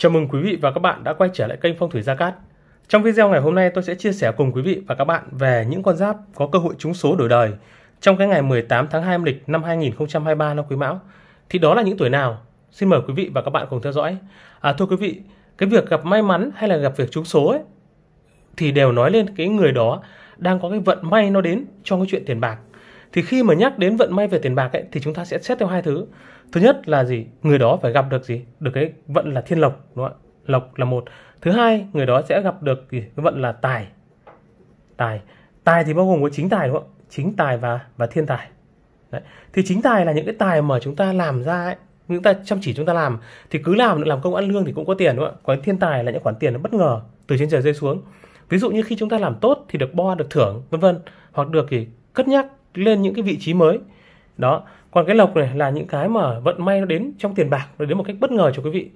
Chào mừng quý vị và các bạn đã quay trở lại kênh Phong thủy Gia Cát. Trong video ngày hôm nay tôi sẽ chia sẻ cùng quý vị và các bạn về những con giáp có cơ hội trúng số đổi đời trong cái ngày 18 tháng 2 âm lịch năm 2023 năm Quý Mão. Thì đó là những tuổi nào? Xin mời quý vị và các bạn cùng theo dõi. À thưa quý vị, cái việc gặp may mắn hay là gặp việc trúng số ấy thì đều nói lên cái người đó đang có cái vận may nó đến trong cái chuyện tiền bạc thì khi mà nhắc đến vận may về tiền bạc ấy thì chúng ta sẽ xét theo hai thứ thứ nhất là gì người đó phải gặp được gì được cái vận là thiên lộc đúng không ạ lộc là một thứ hai người đó sẽ gặp được gì? cái vận là tài tài tài thì bao gồm có chính tài đúng không ạ chính tài và và thiên tài Đấy. thì chính tài là những cái tài mà chúng ta làm ra ấy chúng ta chăm chỉ chúng ta làm thì cứ làm làm công ăn lương thì cũng có tiền đúng không ạ còn thiên tài là những khoản tiền nó bất ngờ từ trên trời rơi xuống ví dụ như khi chúng ta làm tốt thì được bo được thưởng vân vân hoặc được thì cất nhắc lên những cái vị trí mới đó còn cái lộc này là những cái mà vận may nó đến trong tiền bạc nó đến một cách bất ngờ cho quý vị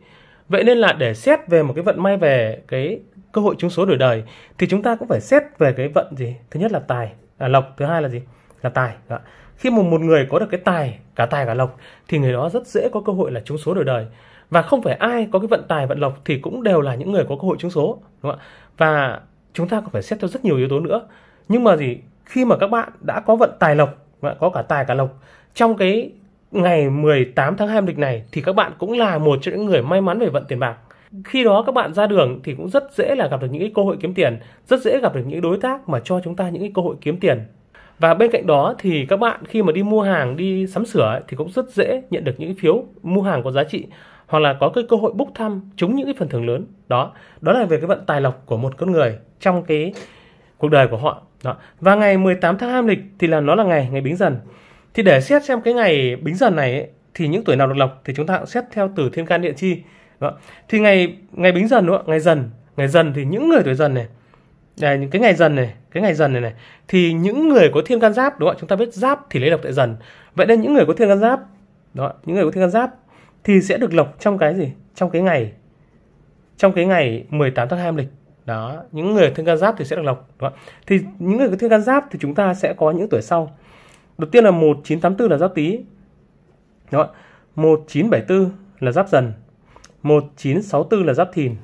vậy nên là để xét về một cái vận may về cái cơ hội trúng số đổi đời thì chúng ta cũng phải xét về cái vận gì thứ nhất là tài là lộc thứ hai là gì là tài đó. khi mà một người có được cái tài cả tài cả lộc thì người đó rất dễ có cơ hội là trúng số đổi đời và không phải ai có cái vận tài vận lộc thì cũng đều là những người có cơ hội trúng số đúng không ạ và chúng ta cũng phải xét cho rất nhiều yếu tố nữa nhưng mà gì khi mà các bạn đã có vận tài lộc và có cả tài cả lộc trong cái ngày 18 tháng 2 âm lịch này thì các bạn cũng là một trong những người may mắn về vận tiền bạc. Khi đó các bạn ra đường thì cũng rất dễ là gặp được những cái cơ hội kiếm tiền, rất dễ gặp được những đối tác mà cho chúng ta những cái cơ hội kiếm tiền. Và bên cạnh đó thì các bạn khi mà đi mua hàng, đi sắm sửa thì cũng rất dễ nhận được những phiếu mua hàng có giá trị hoặc là có cái cơ hội bốc thăm trúng những cái phần thưởng lớn. Đó, đó là về cái vận tài lộc của một con người trong cái cuộc đời của họ đó. và ngày 18 tháng âm lịch thì là nó là ngày ngày bính dần thì để xét xem cái ngày bính dần này ấy, thì những tuổi nào được lộc thì chúng ta cũng xét theo từ thiên can địa chi đó. thì ngày ngày bính dần đúng không? ngày dần ngày dần thì những người tuổi dần này đây, à, những cái ngày dần này cái ngày dần này này thì những người có thiên can giáp đúng không chúng ta biết giáp thì lấy lộc tại dần vậy nên những người có thiên can giáp đó những người có thiên can giáp thì sẽ được lộc trong cái gì trong cái ngày trong cái ngày 18 tháng 2 âm lịch đó những người thiên can giáp thì sẽ được lọc đúng thì những người có thiên can giáp thì chúng ta sẽ có những tuổi sau đầu tiên là 1984 là giáp tý đó 1974 là giáp dần 1964 là giáp thìn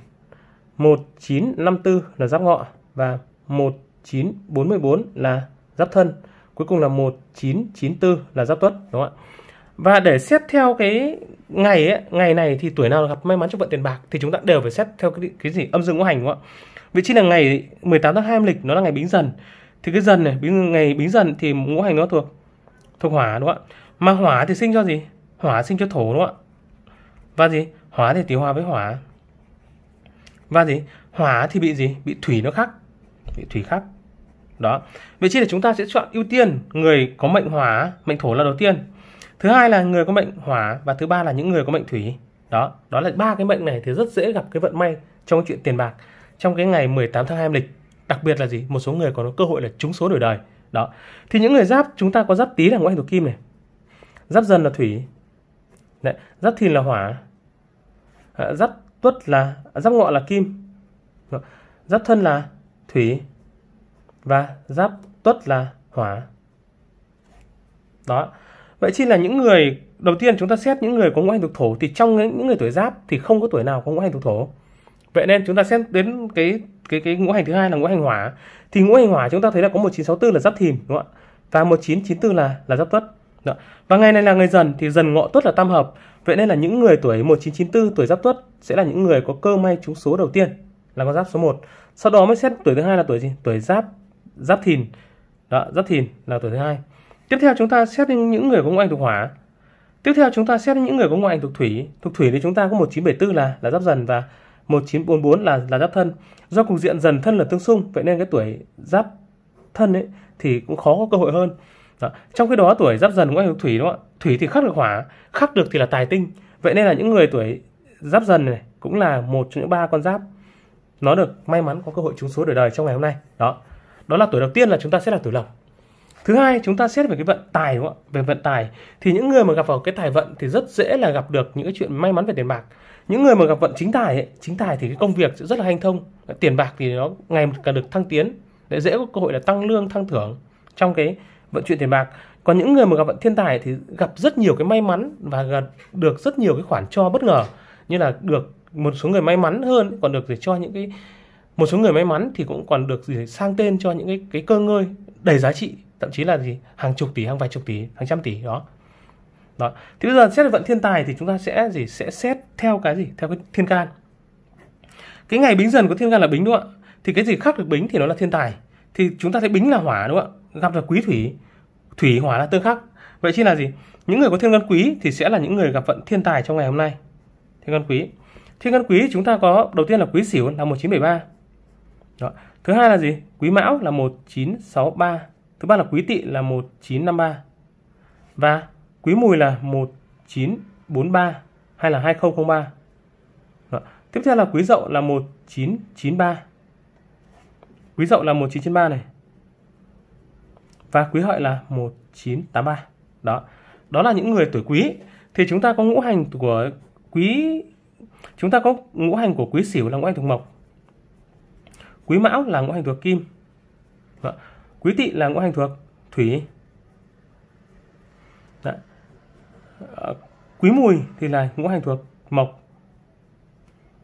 1954 là giáp ngọ và 1944 là giáp thân cuối cùng là 1994 là giáp tuất đúng không ạ và để xét theo cái ngày ấy, ngày này thì tuổi nào gặp may mắn trong vận tiền bạc thì chúng ta đều phải xét theo cái, cái gì âm dương ngũ hành đúng không ạ vị trí là ngày 18 tháng 2 âm lịch nó là ngày bính dần thì cái dần này bính, ngày bính dần thì ngũ hành nó thuộc thuộc hỏa đúng không ạ mà hỏa thì sinh cho gì hỏa sinh cho thổ đúng không ạ và gì hỏa thì tỷ hòa với hỏa và gì hỏa thì bị gì bị thủy nó khắc bị thủy khắc đó vậy chi là chúng ta sẽ chọn ưu tiên người có mệnh hỏa mệnh thổ là đầu tiên thứ hai là người có mệnh hỏa và thứ ba là những người có mệnh thủy đó đó là ba cái mệnh này thì rất dễ gặp cái vận may trong chuyện tiền bạc trong cái ngày 18 tháng 2 âm lịch đặc biệt là gì một số người còn có cơ hội là trúng số đổi đời đó thì những người giáp chúng ta có giáp tý là ngũ hành thổ kim này giáp dần là thủy Đấy. giáp thìn là hỏa ờ, giáp tuất là giáp ngọ là kim giáp thân là thủy và giáp tuất là hỏa đó Vậy chi là những người đầu tiên chúng ta xét những người có ngũ hành thuộc thổ thì trong những người tuổi giáp thì không có tuổi nào có ngũ hành thuộc thổ. Vậy nên chúng ta xét đến cái cái cái ngũ hành thứ hai là ngũ hành hỏa. Thì ngũ hành hỏa chúng ta thấy là có 1964 là giáp thìn đúng không ạ? Và 1994 là là giáp tuất. Và ngày này là người dần thì dần ngọ tuất là tam hợp. Vậy nên là những người tuổi 1994 tuổi giáp tuất sẽ là những người có cơ may trúng số đầu tiên là con giáp số 1. Sau đó mới xét tuổi thứ hai là tuổi gì? Tuổi giáp giáp thìn. Đó, giáp thìn là tuổi thứ hai. Tiếp theo chúng ta xét đến những người có ngoại hành thuộc hỏa. Tiếp theo chúng ta xét đến những người có ngoại hành thuộc thủy. Thuộc thủy thì chúng ta có 1974 là là giáp dần và 1944 là là giáp thân. Do cục diện dần thân là tương xung, vậy nên cái tuổi giáp thân ấy thì cũng khó có cơ hội hơn. Đó. Trong cái đó tuổi giáp dần ngoại thuộc thủy đúng không ạ? Thủy thì khắc được hỏa, khắc được thì là tài tinh. Vậy nên là những người tuổi giáp dần này cũng là một trong những ba con giáp nó được may mắn có cơ hội trúng số đời đời trong ngày hôm nay. Đó. Đó là tuổi đầu tiên là chúng ta sẽ là tuổi lộc thứ hai chúng ta xét về cái vận tài đúng không ạ về vận tài thì những người mà gặp vào cái tài vận thì rất dễ là gặp được những cái chuyện may mắn về tiền bạc những người mà gặp vận chính tài ấy, chính tài thì cái công việc sẽ rất là hanh thông tiền bạc thì nó ngày một càng được thăng tiến để dễ có cơ hội là tăng lương thăng thưởng trong cái vận chuyển tiền bạc còn những người mà gặp vận thiên tài thì gặp rất nhiều cái may mắn và gặp được rất nhiều cái khoản cho bất ngờ như là được một số người may mắn hơn còn được để cho những cái một số người may mắn thì cũng còn được gì sang tên cho những cái cái cơ ngơi đầy giá trị thậm chí là gì hàng chục tỷ hàng vài chục tỷ hàng trăm tỷ đó đó thì bây giờ xét về vận thiên tài thì chúng ta sẽ gì sẽ xét theo cái gì theo cái thiên can cái ngày bính dần của thiên can là bính đúng không ạ thì cái gì khắc được bính thì nó là thiên tài thì chúng ta thấy bính là hỏa đúng không ạ gặp là quý thủy thủy hỏa là tương khắc vậy chứ là gì những người có thiên can quý thì sẽ là những người gặp vận thiên tài trong ngày hôm nay thiên can quý thiên can quý chúng ta có đầu tiên là quý sửu là 1973 đó. thứ hai là gì quý mão là 1963 Thứ ba là quý tỵ là 1953 và quý mùi là 1943 hay là 2003. Đó. Tiếp theo là quý dậu là 1993. Quý dậu là 1993 này. Và quý hợi là 1983. Đó. Đó là những người tuổi quý thì chúng ta có ngũ hành của quý chúng ta có ngũ hành của quý sửu là ngũ hành thuộc mộc. Quý mão là ngũ hành thuộc kim. Đó quý tỵ là ngũ hành thuộc thủy Đấy. Dạ. Ờ, quý mùi thì là ngũ hành thuộc mộc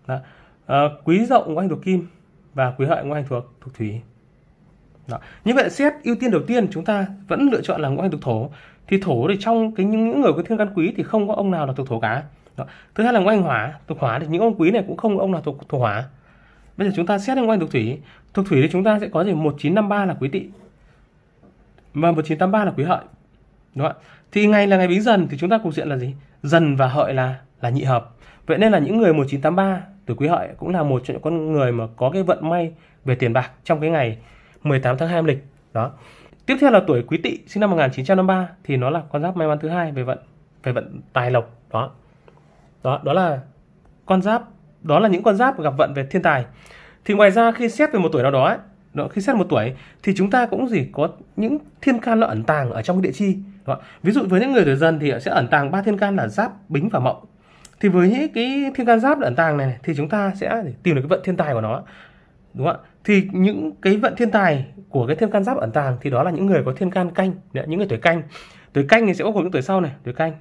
Đấy. Dạ. Ờ, quý dậu ngũ hành thuộc kim và quý hợi ngũ hành thuộc thuộc thủy Đó. Dạ. như vậy xét ưu tiên đầu tiên chúng ta vẫn lựa chọn là ngũ hành thuộc thổ thì thổ thì trong cái những người có thiên can quý thì không có ông nào là thuộc thổ cả Đó. thứ hai là ngũ hành hỏa thuộc hỏa thì những ông quý này cũng không ông nào thuộc thuộc hỏa bây giờ chúng ta xét ngũ hành thuộc thủy thuộc thủy thì chúng ta sẽ có gì Một chín năm ba là quý tỵ và 1983 là quý hợi đúng không ạ thì ngày là ngày bính dần thì chúng ta cục diện là gì dần và hợi là là nhị hợp vậy nên là những người 1983 tuổi quý hợi cũng là một trong những con người mà có cái vận may về tiền bạc trong cái ngày 18 tháng 2 âm lịch đó tiếp theo là tuổi quý tỵ sinh năm 1953 thì nó là con giáp may mắn thứ hai về vận về vận tài lộc đó đó đó là con giáp đó là những con giáp gặp vận về thiên tài thì ngoài ra khi xét về một tuổi nào đó đó khi xét một tuổi thì chúng ta cũng gì có những thiên can nó ẩn tàng ở trong cái địa chi đó. ví dụ với những người tuổi dần thì sẽ ẩn tàng ba thiên can là giáp bính và mậu thì với những cái thiên can giáp ẩn tàng này, thì chúng ta sẽ tìm được cái vận thiên tài của nó đúng không ạ thì những cái vận thiên tài của cái thiên can giáp ẩn tàng thì đó là những người có thiên can canh những người tuổi canh tuổi canh thì sẽ bao gồm những tuổi sau này tuổi canh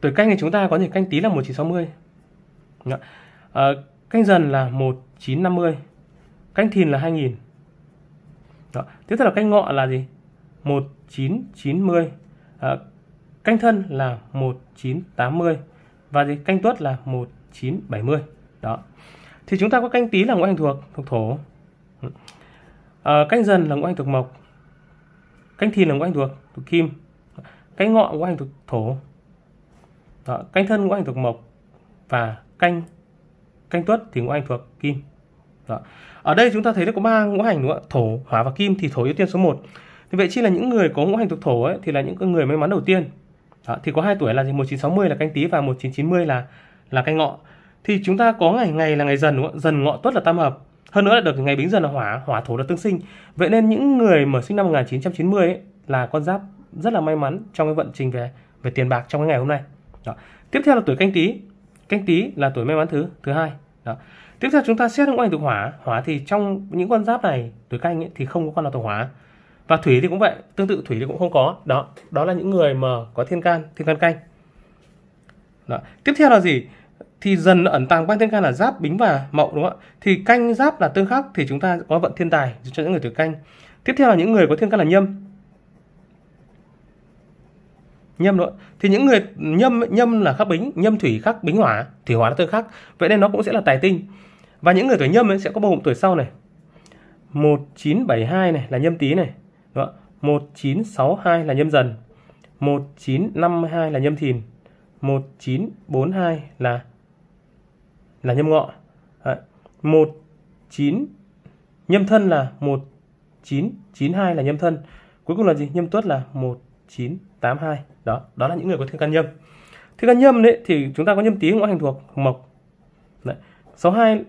tuổi canh thì chúng ta có thể canh tí là một chín sáu mươi, ờ, canh dần là một chín năm mươi canh thìn là 2000 Đó. tiếp theo là canh ngọ là gì 1990 à, canh thân là 1980 và gì canh tuất là 1970 đó thì chúng ta có canh tí là ngũ hành thuộc thuộc thổ à, ờ, canh dần là ngũ hành thuộc mộc canh thìn là ngũ hành thuộc thuộc kim canh ngọ ngũ hành thuộc thổ đó. canh thân ngũ hành thuộc mộc và canh canh tuất thì ngũ hành thuộc kim đó. Dạ. Ở đây chúng ta thấy nó có ba ngũ hành đúng không ạ? Thổ, hỏa và kim thì thổ ưu tiên số 1. Thì vậy chi là những người có ngũ hành thuộc thổ ấy thì là những người may mắn đầu tiên. Đó. Dạ, thì có hai tuổi là gì? 1960 là canh tí và 1990 là là canh ngọ. Thì chúng ta có ngày ngày là ngày dần đúng không ạ? Dần ngọ tốt là tam hợp. Hơn nữa là được ngày bính dần là hỏa, hỏa thổ là tương sinh. Vậy nên những người mà sinh năm 1990 ấy là con giáp rất là may mắn trong cái vận trình về về tiền bạc trong cái ngày hôm nay. Đó. Dạ. Tiếp theo là tuổi canh tí. Canh tí là tuổi may mắn thứ thứ hai. Đó tiếp theo chúng ta xét những con hành thực hỏa hỏa thì trong những con giáp này tuổi canh ấy, thì không có con nào thuộc hỏa và thủy thì cũng vậy tương tự thủy thì cũng không có đó đó là những người mà có thiên can thiên can canh đó. tiếp theo là gì thì dần ẩn tàng quan thiên can là giáp bính và mậu đúng không ạ thì canh giáp là tương khắc thì chúng ta có vận thiên tài cho những người tuổi canh tiếp theo là những người có thiên can là nhâm nhâm nữa thì những người nhâm nhâm là khắc bính nhâm thủy khắc bính hỏa thủy hỏa là tương khắc vậy nên nó cũng sẽ là tài tinh và những người tuổi nhâm ấy sẽ có bao gồm tuổi sau này. 1972 này là nhâm tý này. Đúng không? 1962 là nhâm dần. 1952 là nhâm thìn. 1942 là là nhâm ngọ. Đấy. 19 nhâm thân là 1992 là nhâm thân. Cuối cùng là gì? Nhâm tuất là 1982. Đó, đó là những người có thiên can nhâm. Thiên can nhâm đấy thì chúng ta có nhâm tý ngũ hành thuộc, mộc. Đấy. 62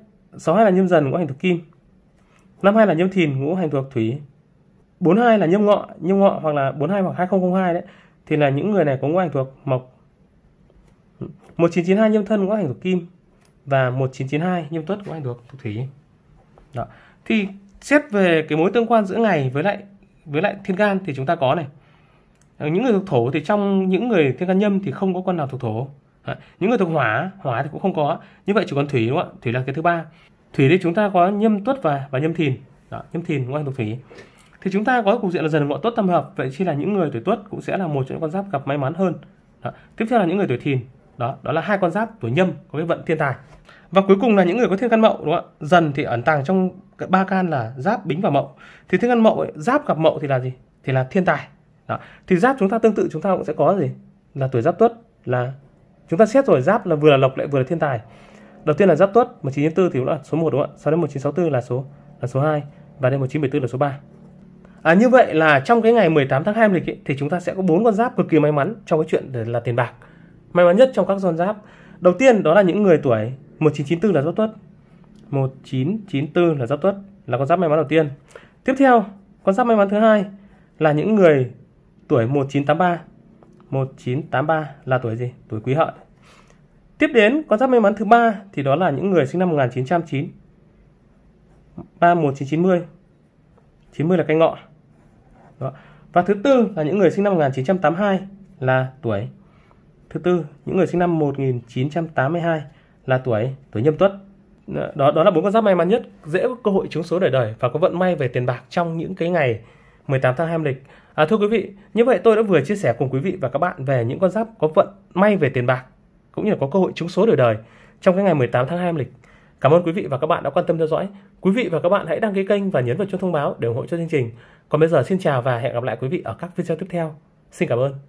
hai là nhâm dần ngũ hành thuộc kim hai là nhâm thìn ngũ hành thuộc thủy hai là nhâm ngọ nhâm ngọ hoặc là hai hoặc 2002 đấy thì là những người này có ngũ hành thuộc mộc 1992 nhâm thân ngũ hành thuộc kim và 1992 nhâm tuất ngũ hành thuộc thủy đó thì xét về cái mối tương quan giữa ngày với lại với lại thiên can thì chúng ta có này ờ, những người thuộc thổ thì trong những người thiên can nhâm thì không có con nào thuộc thổ những người thuộc hỏa hỏa thì cũng không có như vậy chỉ còn thủy đúng không ạ thủy là cái thứ ba thủy đấy chúng ta có nhâm tuất và và nhâm thìn đó, nhâm thìn ngoài thuộc thủy thì chúng ta có cục diện là dần ngọ tuất tam hợp vậy chỉ là những người tuổi tuất cũng sẽ là một trong những con giáp gặp may mắn hơn đó. tiếp theo là những người tuổi thìn đó đó là hai con giáp tuổi nhâm có cái vận thiên tài và cuối cùng là những người có thiên căn mậu đúng không ạ dần thì ẩn tàng trong ba can là giáp bính và mậu thì thiên căn mậu ấy, giáp gặp mậu thì là gì thì là thiên tài đó. thì giáp chúng ta tương tự chúng ta cũng sẽ có gì là tuổi giáp tuất là chúng ta xét rồi giáp là vừa là lộc lại vừa là thiên tài đầu tiên là giáp tuất 1994 thì cũng là số 1 đúng không ạ sau đến 1964 là số là số 2 và đến 1974 là số 3 À, như vậy là trong cái ngày 18 tháng 2 lịch ấy, thì chúng ta sẽ có bốn con giáp cực kỳ may mắn trong cái chuyện là tiền bạc. May mắn nhất trong các con giáp. Đầu tiên đó là những người tuổi 1994 là giáp tuất. 1994 là giáp tuất là con giáp may mắn đầu tiên. Tiếp theo, con giáp may mắn thứ hai là những người tuổi 1983 1983 là tuổi gì? Tuổi Quý Hợi. Tiếp đến con giáp may mắn thứ ba thì đó là những người sinh năm 1909. 3 1990. 90 là canh ngọ. Đó. Và thứ tư là những người sinh năm 1982 là tuổi thứ tư, những người sinh năm 1982 là tuổi tuổi Nhâm Tuất. Đó đó là bốn con giáp may mắn nhất, dễ có cơ hội trúng số đời đời và có vận may về tiền bạc trong những cái ngày 18 tháng 2 âm lịch. À, thưa quý vị, như vậy tôi đã vừa chia sẻ cùng quý vị và các bạn về những con giáp có vận may về tiền bạc cũng như là có cơ hội trúng số đổi đời trong cái ngày 18 tháng 2 âm lịch. Cảm ơn quý vị và các bạn đã quan tâm theo dõi. Quý vị và các bạn hãy đăng ký kênh và nhấn vào chuông thông báo để ủng hộ cho chương trình. Còn bây giờ xin chào và hẹn gặp lại quý vị ở các video tiếp theo. Xin cảm ơn.